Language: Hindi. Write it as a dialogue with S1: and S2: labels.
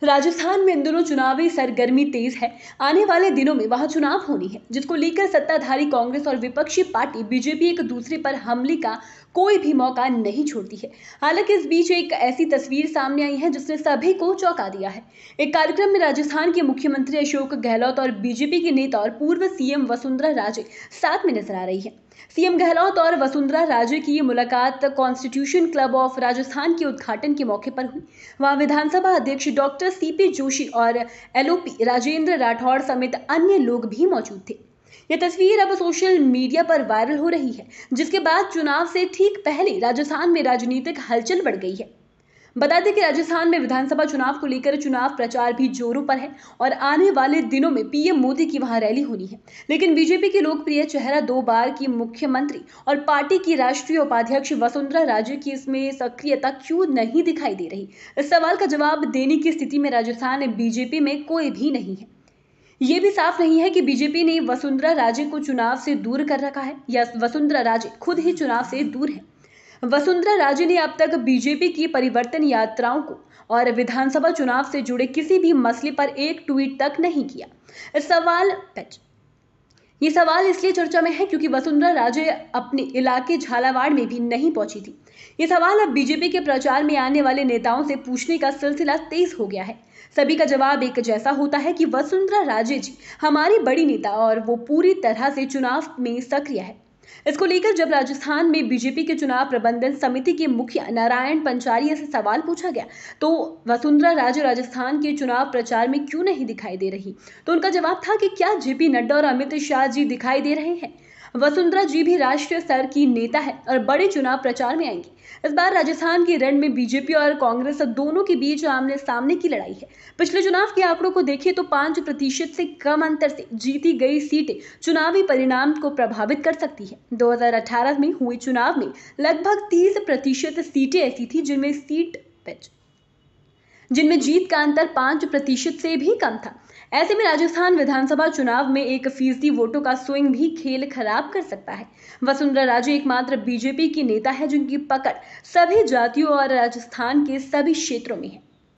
S1: तो राजस्थान में इन दोनों चुनावी सरगर्मी तेज है आने वाले दिनों में वहां चुनाव होनी है जिसको लेकर सत्ताधारी कांग्रेस और विपक्षी पार्टी बीजेपी एक दूसरे पर हमले का कोई भी मौका नहीं छोड़ती है हालांकि इस बीच एक ऐसी तस्वीर सामने आई है जिसने सभी को चौंका दिया है एक कार्यक्रम में राजस्थान के मुख्यमंत्री अशोक गहलोत और बीजेपी के नेता और पूर्व सीएम वसुंधरा राजे साथ में नजर आ रही है सीएम गहलोत और वसुंधरा राजे की ये मुलाकात कॉन्स्टिट्यूशन क्लब ऑफ राजस्थान के उद्घाटन के मौके पर हुई वहां विधानसभा अध्यक्ष डॉक्टर सीपी जोशी और एलओपी राजेंद्र राठौड़ समेत अन्य लोग भी मौजूद थे यह तस्वीर अब सोशल मीडिया पर वायरल हो रही है जिसके बाद चुनाव से ठीक पहले राजस्थान में राजनीतिक हलचल बढ़ गई है बता दें कि राजस्थान में विधानसभा चुनाव को लेकर चुनाव प्रचार भी जोरों पर है और आने वाले दिनों में पीएम मोदी की वहां रैली होनी है लेकिन बीजेपी के लोकप्रिय चेहरा दो बार की मुख्यमंत्री और पार्टी की राष्ट्रीय उपाध्यक्ष वसुंधरा राजे की इसमें सक्रियता क्यों नहीं दिखाई दे रही इस सवाल का जवाब देने की स्थिति में राजस्थान बीजेपी में कोई भी नहीं है ये भी साफ नहीं है कि बीजेपी ने वसुंधरा राजे को चुनाव से दूर कर रखा है या वसुंधरा राजे खुद ही चुनाव से दूर है वसुंधरा राजे ने अब तक बीजेपी की परिवर्तन यात्राओं को और विधानसभा चुनाव से जुड़े किसी भी मसले पर एक ट्वीट तक नहीं किया सवाल सवाल ये सवाल इसलिए चर्चा में है क्योंकि वसुंधरा राजे अपने इलाके झालावाड़ में भी नहीं पहुंची थी ये सवाल अब बीजेपी के प्रचार में आने वाले नेताओं से पूछने का सिलसिला तेज हो गया है सभी का जवाब एक जैसा होता है कि वसुंधरा राजे जी हमारी बड़ी नेता और वो पूरी तरह से चुनाव में सक्रिय है इसको लेकर जब राजस्थान में बीजेपी के चुनाव प्रबंधन समिति के मुखिया नारायण पंचारिया से सवाल पूछा गया तो वसुंधरा राजे राजस्थान के चुनाव प्रचार में क्यों नहीं दिखाई दे रही तो उनका जवाब था कि क्या जेपी नड्डा और अमित शाह जी दिखाई दे रहे हैं वसुंधरा जी भी राष्ट्रीय स्तर की नेता है और बड़े चुनाव प्रचार में आएंगी इस बार राजस्थान के रण में बीजेपी और कांग्रेस दोनों के बीच आमने सामने की लड़ाई है पिछले चुनाव के आंकड़ों को देखिए तो पांच प्रतिशत से कम अंतर से जीती गई सीटें चुनावी परिणाम को प्रभावित कर सकती है 2018 में हुए चुनाव में लगभग 30 प्रतिशत सीटें ऐसी थी जिनमें सीट जिनमें जीत का अंतर पांच प्रतिशत से भी कम था ऐसे में राजस्थान विधानसभा चुनाव में एक फीसदी वोटों का स्विंग भी खेल खराब कर सकता है वसुंधरा राजे एकमात्र बीजेपी की नेता है जिनकी पकड़ सभी जातियों और राजस्थान के सभी क्षेत्रों में है